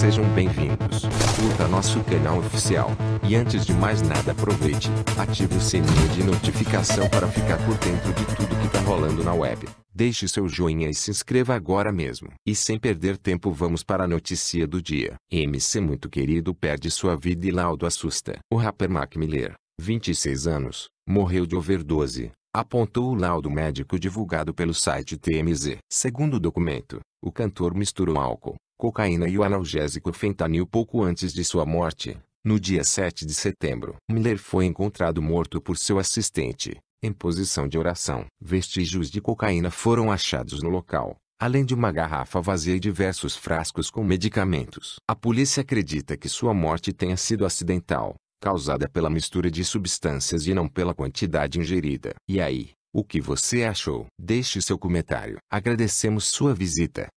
Sejam bem-vindos. Curta nosso canal oficial. E antes de mais nada, aproveite, ative o sininho de notificação para ficar por dentro de tudo que tá rolando na web. Deixe seu joinha e se inscreva agora mesmo. E sem perder tempo, vamos para a notícia do dia. MC muito querido perde sua vida e laudo assusta. O rapper Mac Miller, 26 anos, morreu de overdose apontou o laudo médico divulgado pelo site TMZ. Segundo o documento, o cantor misturou álcool, cocaína e o analgésico fentanil pouco antes de sua morte. No dia 7 de setembro, Miller foi encontrado morto por seu assistente, em posição de oração. Vestígios de cocaína foram achados no local, além de uma garrafa vazia e diversos frascos com medicamentos. A polícia acredita que sua morte tenha sido acidental, causada pela mistura de substâncias e não pela quantidade ingerida. E aí, o que você achou? Deixe seu comentário. Agradecemos sua visita.